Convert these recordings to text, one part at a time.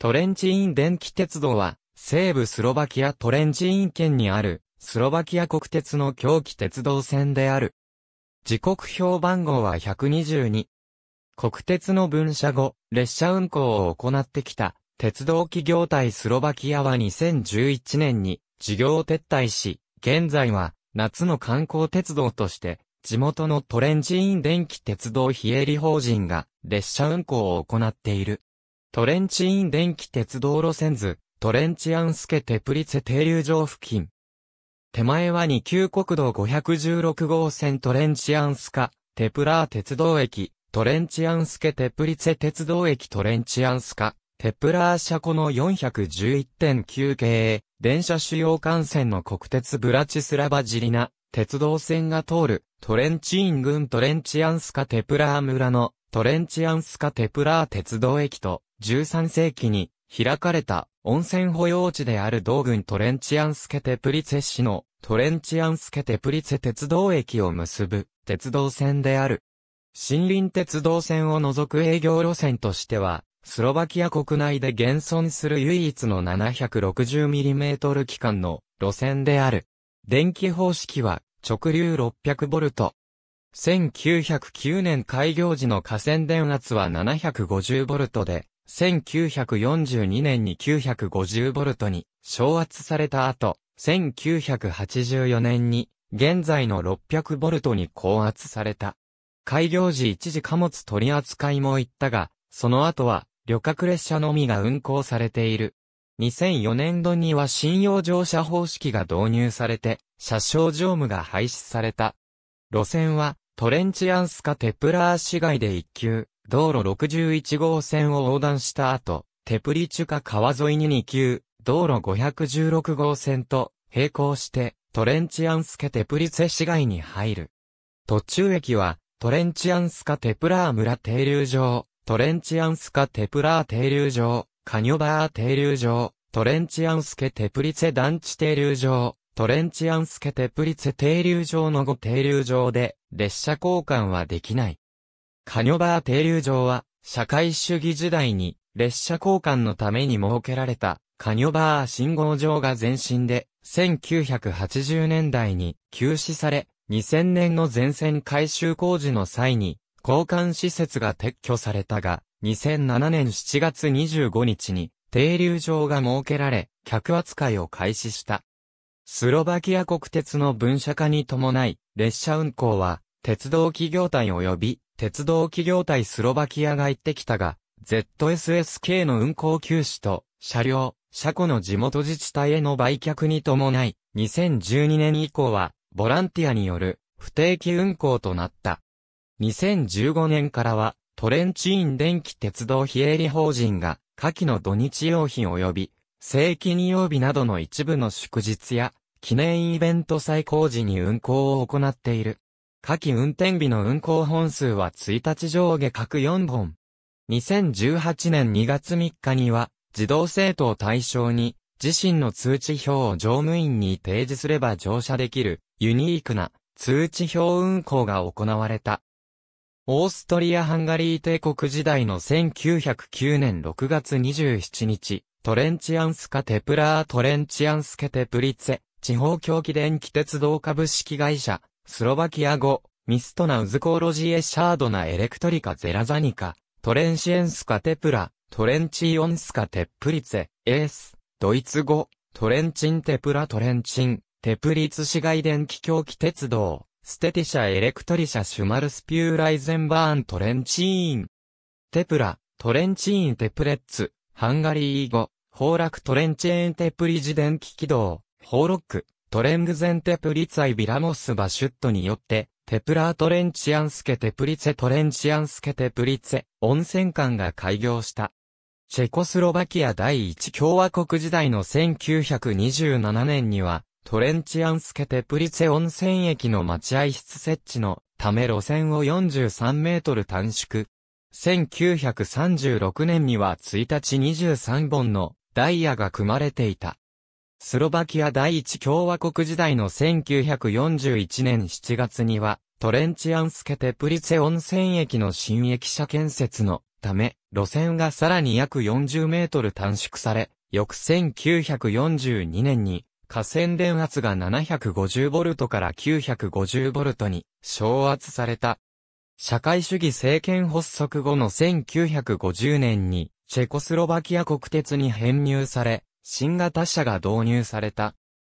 トレンチイン電気鉄道は、西部スロバキアトレンチイン県にある、スロバキア国鉄の狂気鉄道線である。時刻表番号は122。国鉄の分社後、列車運行を行ってきた、鉄道企業体スロバキアは2011年に、事業撤退し、現在は、夏の観光鉄道として、地元のトレンチイン電気鉄道非営利法人が、列車運行を行っている。トレンチイン電気鉄道路線図、トレンチアンスケテプリツェ停留場付近。手前は2級国道516号線トレンチアンスカ、テプラー鉄道駅、トレンチアンスケテプリツェ鉄道駅トレンチアンスカ、テプラー車庫の411.9系、電車主要幹線の国鉄ブラチスラバジリナ、鉄道線が通る、トレンチイン群トレンチアンスカテプラー村の、トレンチアンスカテプラー鉄道駅と、13世紀に開かれた温泉保養地である道郡トレンチアンスケテプリツェ市のトレンチアンスケテプリツェ鉄道駅を結ぶ鉄道線である。森林鉄道線を除く営業路線としては、スロバキア国内で現存する唯一の 760mm 機関の路線である。電気方式は直流 600V。1909年開業時の河川電圧は 750V で、1942年に9 5 0トに昇圧された後、1984年に現在の6 0 0トに高圧された。開業時一時貨物取り扱いも行ったが、その後は旅客列車のみが運行されている。2004年度には信用乗車方式が導入されて、車掌乗務が廃止された。路線は、トレンチアンスカ・テプラー市街で一級、道路61号線を横断した後、テプリチュカ川沿いに2級、道路516号線と並行してトレンチアンスケテプリツェ市街に入る。途中駅はトレンチアンスカテプラー村停留場、トレンチアンスカテプラー停留場、カニョバー停留場、トレンチアンスケテプリツェ団地停留場、トレンチアンスケテプリツェ停留場の5停留場で列車交換はできない。カニョバー停留場は、社会主義時代に、列車交換のために設けられた、カニョバー信号場が前身で、1980年代に休止され、2000年の全線改修工事の際に、交換施設が撤去されたが、2007年7月25日に、停留場が設けられ、客扱いを開始した。スロバキア国鉄の分社化に伴い、列車運行は、鉄道企業体及び鉄道企業体スロバキアが行ってきたが、ZSSK の運行休止と、車両、車庫の地元自治体への売却に伴い、2012年以降は、ボランティアによる、不定期運行となった。2015年からは、トレンチーン電気鉄道非営利法人が、夏季の土日用品及び、正規日曜日などの一部の祝日や、記念イベント最高時に運行を行っている。下記運転日の運行本数は1日上下各4本。2018年2月3日には、自動生徒を対象に、自身の通知表を乗務員に提示すれば乗車できる、ユニークな、通知表運行が行われた。オーストリア・ハンガリー帝国時代の1909年6月27日、トレンチアンスカテプラートレンチアンスケテプリツェ、地方競技電気鉄道株式会社、スロバキア語、ミストナウズコーロジエシャードナエレクトリカゼラザニカ、トレンシエンスカテプラ、トレンチイオンスカテプリツェ、エース、ドイツ語、トレンチンテプラトレンチン、テプリツ市街電気狂気鉄道、ステティシャエレクトリシャシュマルスピューライゼンバーントレンチーン。テプラ、トレンチーンテプレッツ、ハンガリー語、崩落トレンチェーンテプリジ電気軌道、ホーロック、トレングゼンテプリツァイビラモスバシュットによって、テプラートレンチアンスケテプリツェトレンチアンスケテプリツェ温泉館が開業した。チェコスロバキア第一共和国時代の1927年には、トレンチアンスケテプリツェ温泉駅の待合室設置のため路線を43メートル短縮。1936年には1日23本のダイヤが組まれていた。スロバキア第一共和国時代の1941年7月には、トレンチアンスケテプリツェ温泉駅の新駅舎建設のため、路線がさらに約40メートル短縮され、翌1942年に、河川電圧が750ボルトから950ボルトに昇圧された。社会主義政権発足後の1950年に、チェコスロバキア国鉄に編入され、新型車が導入された。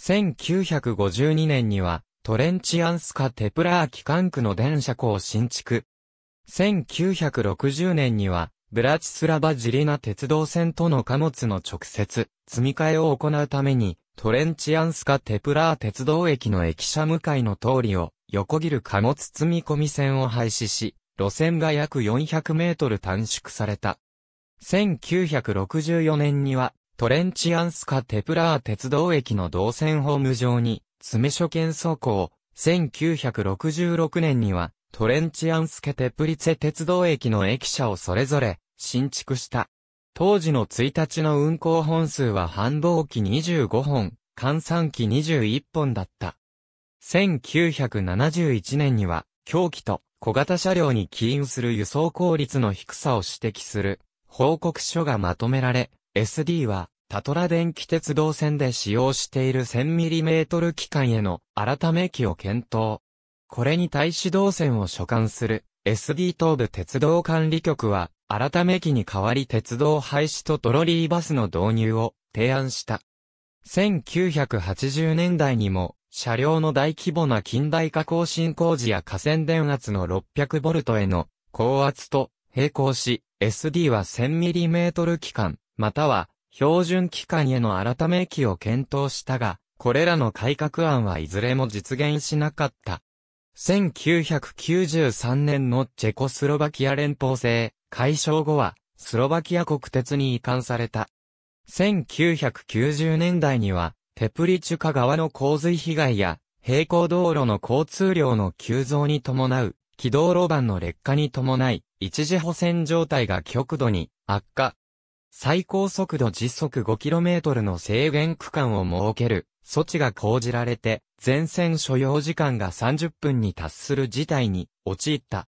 1952年には、トレンチアンスカ・テプラー機関区の電車庫を新築。1960年には、ブラチスラバ・ジリナ鉄道線との貨物の直接、積み替えを行うために、トレンチアンスカ・テプラー鉄道駅の駅舎向かいの通りを、横切る貨物積み込み線を廃止し、路線が約400メートル短縮された。1964年には、トレンチアンスカ・テプラー鉄道駅の動線ホーム上に、詰め所兼走行、1966年には、トレンチアンスケ・テプリツェ鉄道駅の駅舎をそれぞれ、新築した。当時の1日の運行本数は繁忙期25本、換算期21本だった。1971年には、狂気と小型車両に起因する輸送効率の低さを指摘する報告書がまとめられ、SD はタトラ電気鉄道線で使用している 1000mm 機関への改め機を検討。これに対し動線を所管する SD 東部鉄道管理局は、改め機に代わり鉄道廃止とトロリーバスの導入を提案した。1980年代にも、車両の大規模な近代化更新工事や河川電圧の 600V への高圧と並行し、SD は 1000mm 機関、または標準機関への改め益を検討したが、これらの改革案はいずれも実現しなかった。1993年のチェコスロバキア連邦制解消後は、スロバキア国鉄に移管された。1990年代には、テプリチュカ川の洪水被害や、平行道路の交通量の急増に伴う、軌道路盤の劣化に伴い、一時保線状態が極度に悪化、最高速度時速 5km の制限区間を設ける措置が講じられて、全線所要時間が30分に達する事態に陥った。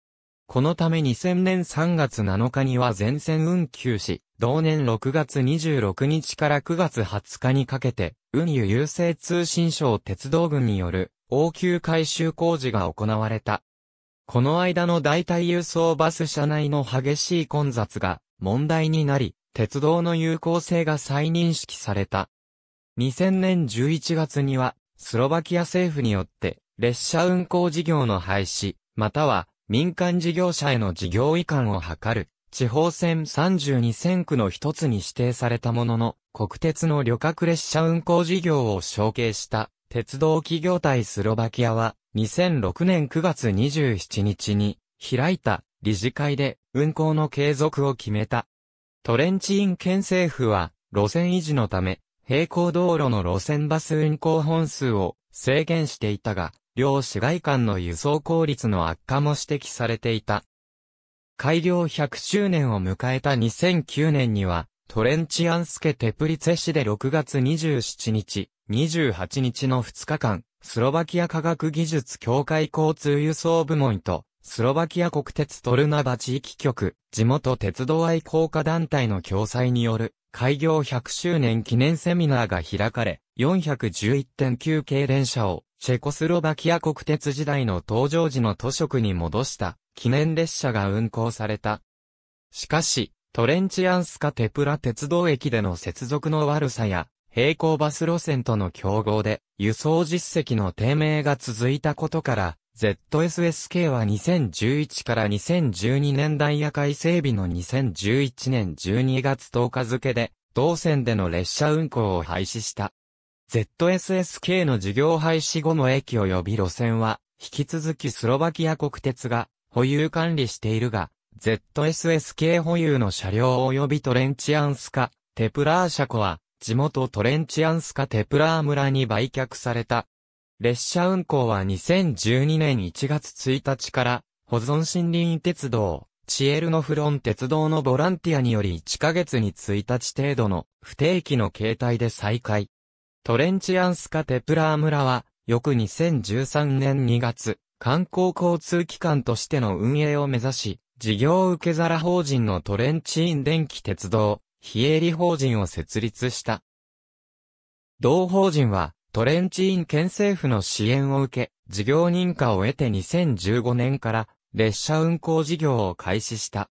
このため2000年3月7日には全線運休し、同年6月26日から9月20日にかけて、運輸郵政通信省鉄道軍による応急改修工事が行われた。この間の代替輸送バス車内の激しい混雑が問題になり、鉄道の有効性が再認識された。2000年11月には、スロバキア政府によって、列車運行事業の廃止、または民間事業者への事業移管を図る、地方線32線区の一つに指定されたものの、国鉄の旅客列車運行事業を承継した鉄道企業体スロバキアは2006年9月27日に開いた理事会で運行の継続を決めた。トレンチイン県政府は、路線維持のため、平行道路の路線バス運行本数を制限していたが、両市街間の輸送効率の悪化も指摘されていた。改良100周年を迎えた2009年には、トレンチアンスケテプリツェ市で6月27日、28日の2日間、スロバキア科学技術協会交通輸送部門と、スロバキア国鉄トルナバ地域局、地元鉄道愛好家団体の共催による、開業100周年記念セミナーが開かれ、411.9系電車を、チェコスロバキア国鉄時代の登場時の都色に戻した、記念列車が運行された。しかし、トレンチアンスカテプラ鉄道駅での接続の悪さや、並行バス路線との競合で、輸送実績の低迷が続いたことから、ZSSK は2011から2012年ダイヤ改整備の2011年12月10日付で、同線での列車運行を廃止した。ZSSK の事業廃止後の駅及び路線は、引き続きスロバキア国鉄が保有管理しているが、ZSSK 保有の車両及びトレンチアンスカ、テプラー車庫は、地元トレンチアンスカテプラー村に売却された。列車運行は2012年1月1日から、保存森林鉄道、チエルノフロン鉄道のボランティアにより1ヶ月に1日程度の不定期の形態で再開。トレンチアンスカテプラー村は、翌2013年2月、観光交通機関としての運営を目指し、事業受け皿法人のトレンチイン電気鉄道、非営利法人を設立した。同法人は、トレンチイン県政府の支援を受け、事業認可を得て2015年から列車運行事業を開始した。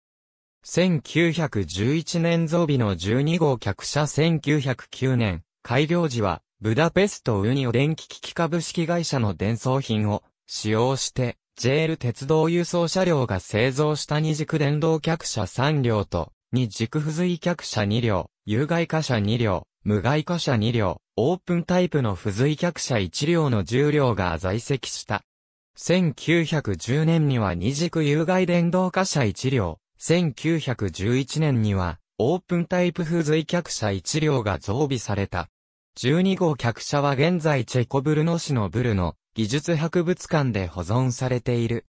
1911年増備の12号客車1909年、改良時は、ブダペストウニオ電気機器株式会社の伝送品を使用して、JL 鉄道輸送車両が製造した二軸電動客車3両と、二軸付随客車2両、有害貨車2両、無害貨車2両、オープンタイプの付随客車1両の重量が在籍した。1910年には二軸有害電動貨車1両、1911年にはオープンタイプ付随客車1両が増備された。12号客車は現在チェコブルノ市のブルノ技術博物館で保存されている。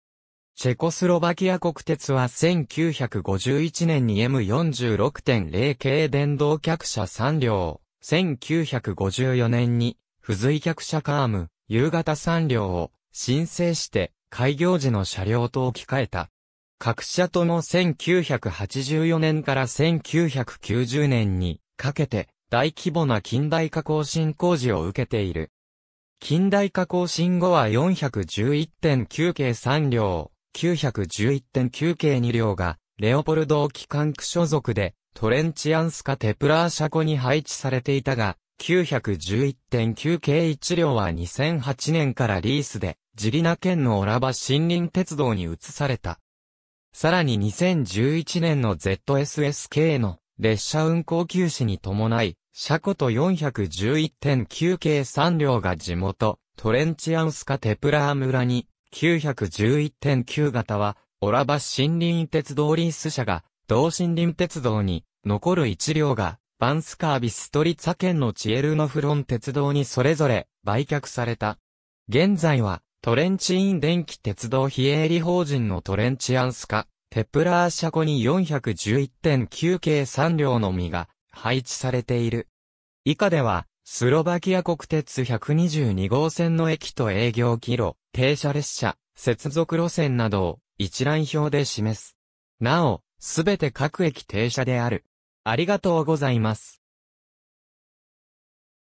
チェコスロバキア国鉄は1951年に M46.0 系電動客車3両、1954年に、付随客車カーム、夕方3両を申請して、開業時の車両と置き換えた。各社とも1984年から1990年にかけて大規模な近代化更新工事を受けている。近代化更新後は411.9系3両、911.9系2両がレオポルド機関区所属でトレンチアンスカテプラー車庫に配置されていたが、911.9 k 1両は2008年からリースで、ジリナ県のオラバ森林鉄道に移された。さらに2011年の ZSSK の列車運行休止に伴い、車庫と411.9 k 3両が地元、トレンチアンスカテプラー村に、911.9型は、オラバ森林鉄道リース車が同森林鉄道に、残る1両が、バンスカービストリツァ県のチエルノフロン鉄道にそれぞれ、売却された。現在は、トレンチイン電気鉄道非営利法人のトレンチアンスカ、テプラー車庫に411.9計3両のみが配置されている。以下では、スロバキア国鉄122号線の駅と営業キロ、停車列車、接続路線などを一覧表で示す。なお、すべて各駅停車である。ありがとうございます。